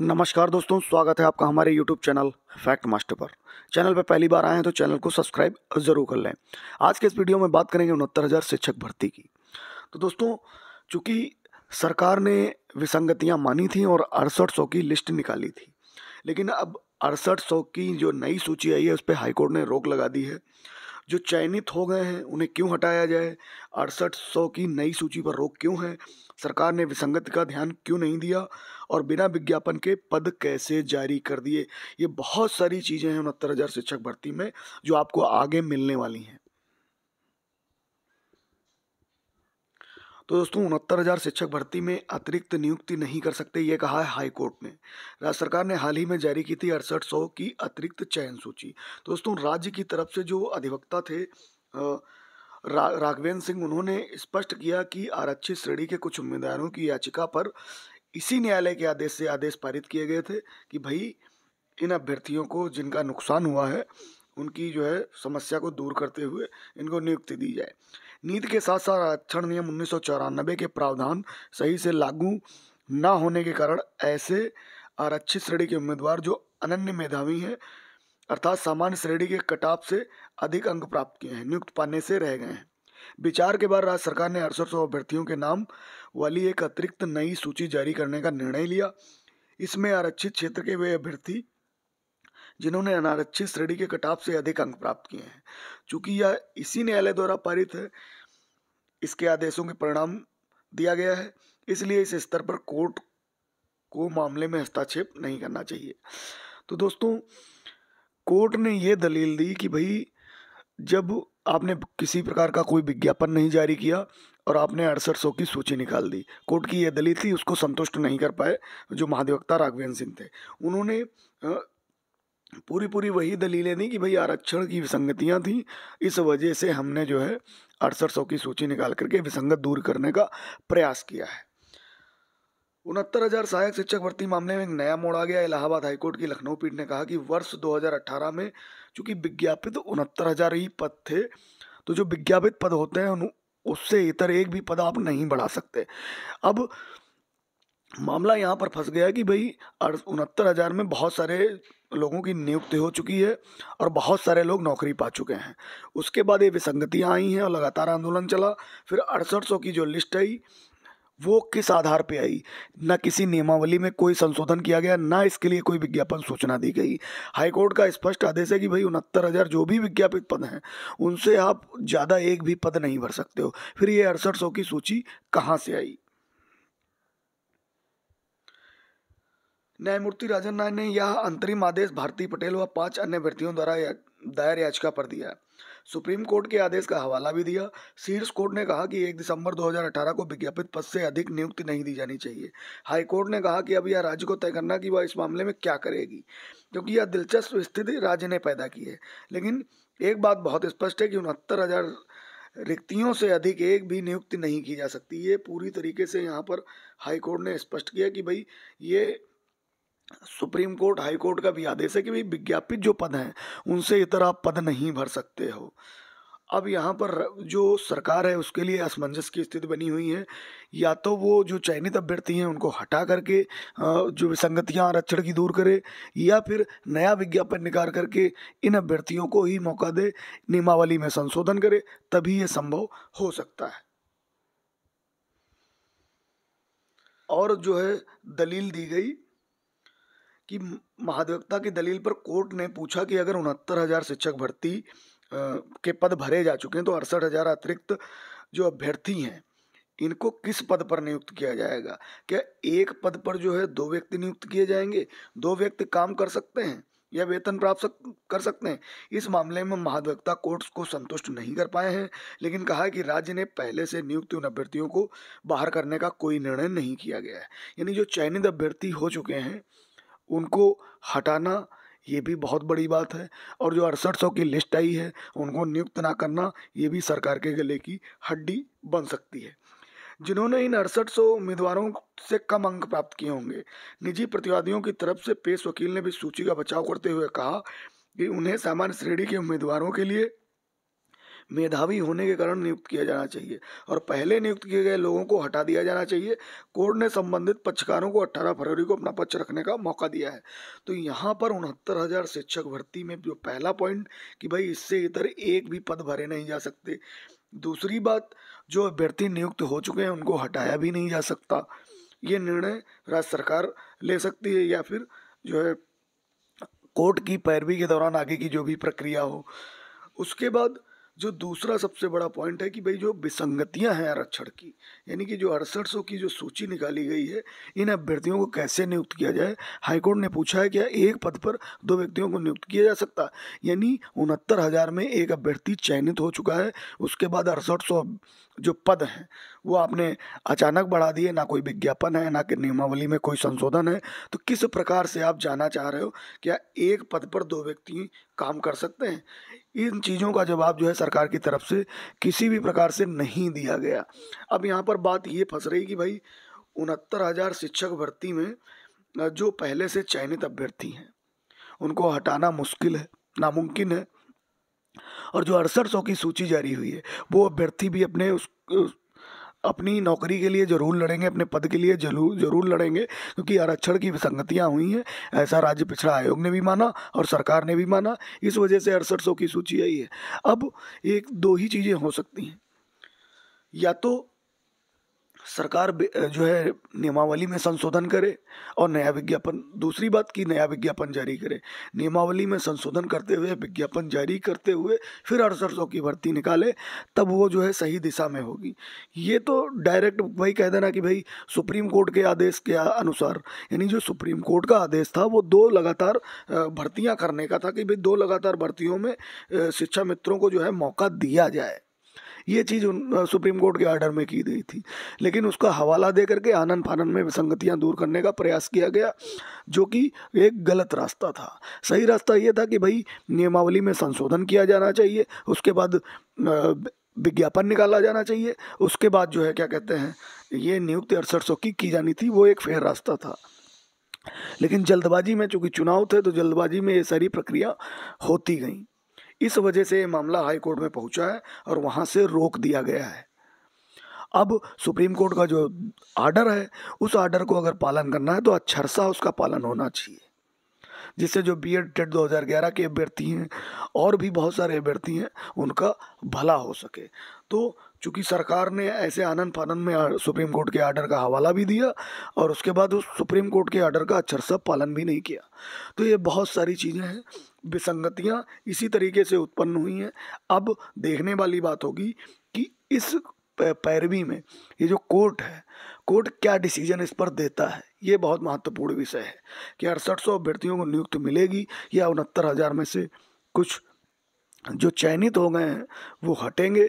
नमस्कार दोस्तों स्वागत है आपका हमारे YouTube चैनल फैक्ट मास्टर पर चैनल पर पहली बार आए हैं तो चैनल को सब्सक्राइब ज़रूर कर लें आज के इस वीडियो में बात करेंगे उनहत्तर हज़ार शिक्षक भर्ती की तो दोस्तों चूँकि सरकार ने विसंगतियाँ मानी थी और अड़सठ सौ की लिस्ट निकाली थी लेकिन अब अड़सठ सौ की जो नई सूची आई है उस पर हाईकोर्ट ने रोक लगा दी है जो चयनित हो गए हैं उन्हें क्यों हटाया जाए अड़सठ सौ की नई सूची पर रोक क्यों है सरकार ने विसंगति का ध्यान क्यों नहीं दिया और बिना विज्ञापन के पद कैसे जारी कर दिए ये बहुत सारी चीज़ें हैं उनहत्तर हज़ार शिक्षक भर्ती में जो आपको आगे मिलने वाली हैं तो दोस्तों उनहत्तर हज़ार शिक्षक भर्ती में अतिरिक्त नियुक्ति नहीं कर सकते ये कहा है हाई कोर्ट ने राज्य सरकार ने हाल ही में जारी की थी अड़सठ सौ की अतिरिक्त चयन सूची तो दोस्तों राज्य की तरफ से जो अधिवक्ता थे रा, राघवेंद्र सिंह उन्होंने स्पष्ट किया कि आरक्षित श्रेणी के कुछ उम्मीदवारों की याचिका पर इसी न्यायालय के आदेश से आदेश पारित किए गए थे कि भाई इन अभ्यर्थियों को जिनका नुकसान हुआ है उनकी जो है समस्या को दूर करते हुए इनको नियुक्ति दी जाए नीति के साथ साथ आरक्षण नियम उन्नीस के प्रावधान सही से लागू न होने के कारण ऐसे आरक्षित श्रेणी के उम्मीदवार जो अनन्य मेधावी हैं अर्थात सामान्य श्रेणी के कटाप से अधिक अंक प्राप्त किए हैं नियुक्त पाने से रह गए हैं विचार के बाद राज्य सरकार ने अड़सठ सौ अभ्यर्थियों के नाम वाली एक अतिरिक्त नई सूची जारी करने का निर्णय लिया इसमें आरक्षित क्षेत्र के वे अभ्यर्थी जिन्होंने अनारक्षित श्रेणी के कटाप से अधिक अंक प्राप्त किए हैं चूंकि यह इसी न्यायालय द्वारा पारित है इसके आदेशों के परिणाम दिया गया है इसलिए इस स्तर पर कोर्ट को मामले में हस्तक्षेप नहीं करना चाहिए तो दोस्तों कोर्ट ने ये दलील दी कि भाई जब आपने किसी प्रकार का कोई विज्ञापन नहीं जारी किया और आपने अड़सठ सौ की सूची निकाल दी कोर्ट की यह दलील थी उसको संतुष्ट नहीं कर पाए जो महाधिवक्ता राघवेंद्र सिंह थे उन्होंने पूरी पूरी वही दलीलें दी कि भाई आरक्षण की विसंगतियाँ थीं इस वजह से हमने जो है अड़सठ सौ की सूची निकाल करके विसंगत दूर करने का प्रयास किया है उनहत्तर हजार सहायक शिक्षक भर्ती मामले में एक नया मोड़ आ गया इलाहाबाद हाईकोर्ट की लखनऊ पीठ ने कहा कि वर्ष 2018 में चूंकि विज्ञापित उनहत्तर हजार ही पद थे तो जो विज्ञापित पद होते हैं उससे इतर एक भी पद आप नहीं बढ़ा सकते अब मामला यहाँ पर फंस गया कि भाई उनहत्तर हज़ार में बहुत सारे लोगों की नियुक्ति हो चुकी है और बहुत सारे लोग नौकरी पा चुके हैं उसके बाद ये विसंगतियाँ आई हैं और लगातार आंदोलन चला फिर अड़सठ सौ की जो लिस्ट आई वो किस आधार पे आई ना किसी नियमावली में कोई संशोधन किया गया ना इसके लिए कोई विज्ञापन सूचना दी गई हाईकोर्ट का स्पष्ट आदेश है कि भाई उनहत्तर हज़ार जो भी विज्ञापित पद हैं उनसे आप ज़्यादा एक भी पद नहीं भर सकते हो फिर ये अड़सठ सौ की सूची कहाँ से आई न्यायमूर्ति राजन नाय ने यह अंतरिम आदेश भारती पटेल व पांच अन्य व्यक्तियों द्वारा दायर याचिका पर दिया सुप्रीम कोर्ट के आदेश का हवाला भी दिया शीर्ष कोर्ट ने कहा कि एक दिसंबर 2018 को विज्ञापित पद से अधिक नियुक्ति नहीं दी जानी चाहिए हाई कोर्ट ने कहा कि अब यह राज्य को तय करना कि वह इस मामले में क्या करेगी क्योंकि यह दिलचस्प स्थिति राज्य ने पैदा की है लेकिन एक बात बहुत स्पष्ट है कि उनहत्तर हज़ार रिक्तियों से अधिक एक भी नियुक्ति नहीं की जा सकती ये पूरी तरीके से यहाँ पर हाई कोर्ट ने स्पष्ट किया कि भाई ये सुप्रीम कोर्ट हाई कोर्ट का भी आदेश है कि भाई विज्ञापित जो पद हैं उनसे इतर आप पद नहीं भर सकते हो अब यहाँ पर जो सरकार है उसके लिए असमंजस की स्थिति बनी हुई है या तो वो जो चयनित अभ्यर्थी हैं उनको हटा करके जो विसंगतियाँ आरक्षण की दूर करे या फिर नया विज्ञापन निकाल करके इन अभ्यर्थियों को ही मौका दे नियमावली में संशोधन करे तभी ये संभव हो सकता है और जो है दलील दी गई कि महाधिवक्ता की दलील पर कोर्ट ने पूछा कि अगर उनहत्तर हजार शिक्षक भर्ती के पद भरे जा चुके हैं तो अड़सठ हजार अतिरिक्त जो अभ्यर्थी हैं इनको किस पद पर नियुक्त किया जाएगा क्या एक पद पर जो है दो व्यक्ति नियुक्त किए जाएंगे दो व्यक्ति काम कर सकते हैं या वेतन प्राप्त सक, कर सकते हैं इस मामले में महाधिवक्ता कोर्ट को संतुष्ट नहीं कर पाए हैं लेकिन कहा है कि राज्य ने पहले से नियुक्त उन अभ्यर्थियों को बाहर करने का कोई निर्णय नहीं किया गया है यानी जो चयनित अभ्यर्थी हो चुके हैं उनको हटाना ये भी बहुत बड़ी बात है और जो अड़सठ सौ की लिस्ट आई है उनको नियुक्त ना करना ये भी सरकार के गले की हड्डी बन सकती है जिन्होंने इन अड़सठ सौ उम्मीदवारों से कम अंक प्राप्त किए होंगे निजी प्रतिवादियों की तरफ से पेश वकील ने भी सूची का बचाव करते हुए कहा कि उन्हें सामान्य श्रेणी के उम्मीदवारों के लिए मेधावी होने के कारण नियुक्त किया जाना चाहिए और पहले नियुक्त किए गए लोगों को हटा दिया जाना चाहिए कोर्ट ने संबंधित पक्षकारों को 18 फरवरी को अपना पक्ष रखने का मौका दिया है तो यहाँ पर उनहत्तर हज़ार शिक्षक भर्ती में जो पहला पॉइंट कि भाई इससे इधर एक भी पद भरे नहीं जा सकते दूसरी बात जो अभ्यर्थी नियुक्त हो चुके हैं उनको हटाया भी नहीं जा सकता ये निर्णय राज्य सरकार ले सकती है या फिर जो है कोर्ट की पैरवी के दौरान आगे की जो भी प्रक्रिया हो उसके बाद जो दूसरा सबसे बड़ा पॉइंट है कि भाई जो विसंगतियां हैं आरक्षण की यानी कि जो अड़सठ सौ की जो सूची निकाली गई है इन अभ्यर्थियों को कैसे नियुक्त किया जाए हाईकोर्ट ने पूछा है क्या एक पद पर दो व्यक्तियों को नियुक्त किया जा सकता यानी उनहत्तर हज़ार में एक अभ्यर्थी चयनित हो चुका है उसके बाद अड़सठ सौ जो पद हैं वो आपने अचानक बढ़ा दिए ना कोई विज्ञापन है ना कि नियमावली में कोई संशोधन है तो किस प्रकार से आप जाना चाह रहे हो क्या एक पद पर दो व्यक्ति काम कर सकते हैं इन चीज़ों का जवाब जो है सरकार की तरफ से किसी भी प्रकार से नहीं दिया गया अब यहाँ पर बात ये फंस रही कि भाई उनहत्तर हज़ार शिक्षक भर्ती में जो पहले से चयनित अभ्यर्थी हैं उनको हटाना मुश्किल है नामुमकिन है और जो अड़सठ सौ की सूची जारी हुई है वो अभ्यर्थी भी अपने उस, उस अपनी नौकरी के लिए ज़रूर लड़ेंगे अपने पद के लिए जरूर जरूर लड़ेंगे क्योंकि आरक्षण की विसंगतियाँ हुई हैं ऐसा राज्य पिछड़ा आयोग ने भी माना और सरकार ने भी माना इस वजह से अड़सठ सौ की सूची आई है अब एक दो ही चीज़ें हो सकती हैं या तो सरकार जो है नियमावली में संशोधन करे और नया विज्ञापन दूसरी बात की नया विज्ञापन जारी करे नियमावली में संशोधन करते हुए विज्ञापन जारी करते हुए फिर अड़सठ सौ की भर्ती निकाले तब वो जो है सही दिशा में होगी ये तो डायरेक्ट भाई कह देना कि भाई सुप्रीम कोर्ट के आदेश के अनुसार यानी जो सुप्रीम कोर्ट का आदेश था वो दो लगातार भर्तियाँ करने का था कि भाई दो लगातार भर्तियों में शिक्षा मित्रों को जो है मौका दिया जाए ये चीज़ उन सुप्रीम कोर्ट के आर्डर में की गई थी लेकिन उसका हवाला दे करके आनंद फानंद में विसंगतियाँ दूर करने का प्रयास किया गया जो कि एक गलत रास्ता था सही रास्ता ये था कि भाई नियमावली में संशोधन किया जाना चाहिए उसके बाद विज्ञापन निकाला जाना चाहिए उसके बाद जो है क्या कहते हैं ये नियुक्ति अड़सठ सौ की की जानी थी वो एक फेयर रास्ता था लेकिन जल्दबाजी में चूंकि चुनाव थे तो जल्दबाजी में ये सारी प्रक्रिया होती गई इस वजह से ये मामला हाई कोर्ट में पहुंचा है और वहां से रोक दिया गया है अब सुप्रीम कोर्ट का जो आर्डर है उस आर्डर को अगर पालन करना है तो अच्छरसा सा उसका पालन होना चाहिए जिससे जो बी एड टेट दो हज़ार ग्यारह के अभ्यर्थी हैं और भी बहुत सारे अभ्यर्थी हैं उनका भला हो सके तो चूँकि सरकार ने ऐसे आनंद फानंद में सुप्रीम कोर्ट के आर्डर का हवाला भी दिया और उसके बाद उस सुप्रीम कोर्ट के आर्डर का अच्छर सा पालन भी नहीं किया तो ये बहुत सारी चीज़ें हैं विसंगतियाँ इसी तरीके से उत्पन्न हुई हैं अब देखने वाली बात होगी कि इस पैरवी में ये जो कोर्ट है कोर्ट क्या डिसीजन इस पर देता है ये बहुत महत्वपूर्ण विषय है कि अड़सठ सौ अभ्यर्थियों को नियुक्त मिलेगी या उनहत्तर हज़ार में से कुछ जो चयनित हो गए हैं वो हटेंगे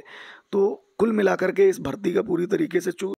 तो कुल मिलाकर के इस भर्ती का पूरी तरीके से चू